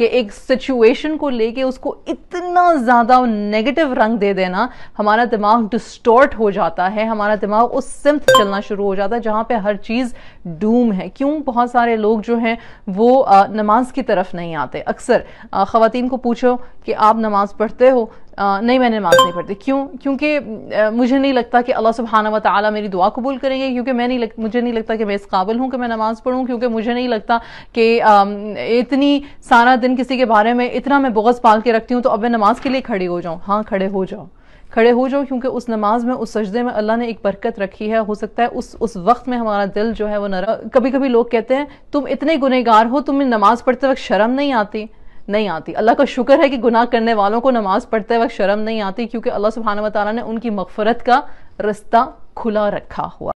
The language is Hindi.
कि एक सिचुएशन को लेके उसको इतना ज़्यादा नेगेटिव रंग दे देना हमारा दिमाग डिस्टोर्ट हो जाता है हमारा दिमाग उस सिम्थ चलना शुरू हो जाता है जहाँ पे हर चीज़ डूम है क्यों बहुत सारे लोग जो हैं वो नमाज की तरफ नहीं आते अक्सर ख़वान को पूछो कि आप नमाज पढ़ते हो आ, नहीं मैंने नमाज नहीं पढ़ती क्यों क्योंकि मुझे नहीं लगता कि अल्लाह सुबहाना वाली मेरी दुआ कबूल करेंगे क्योंकि मैं नहीं लग, मुझे नहीं लगता कि मैं इस काबिल हूँ कि मैं नमाज़ पढ़ूँ क्योंकि मुझे नहीं लगता कि इतनी सारा दिन किसी के बारे में इतना मैं बोगस पाल के रखती हूँ तो अब मैं नमाज के लिए खड़ी हो जाऊँ हाँ खड़े हो जाओ खड़े हो जाओ क्योंकि उस नमाज में उस सजदे में अल्लाह ने एक बरकत रखी है हो सकता है उस उस वक्त में हमारा दिल जो है वो नर कभी कभी लोग कहते हैं तुम इतने गुनहगार हो तुम्हें नमाज पढ़ते वक्त शर्म नहीं आती नहीं आती अल्लाह का शुक्र है कि गुनाह करने वालों को नमाज पढ़ते वक्त शर्म नहीं आती क्योंकि अल्लाह सुबहाना वाली ने उनकी मफफरत का रास्ता खुला रखा हुआ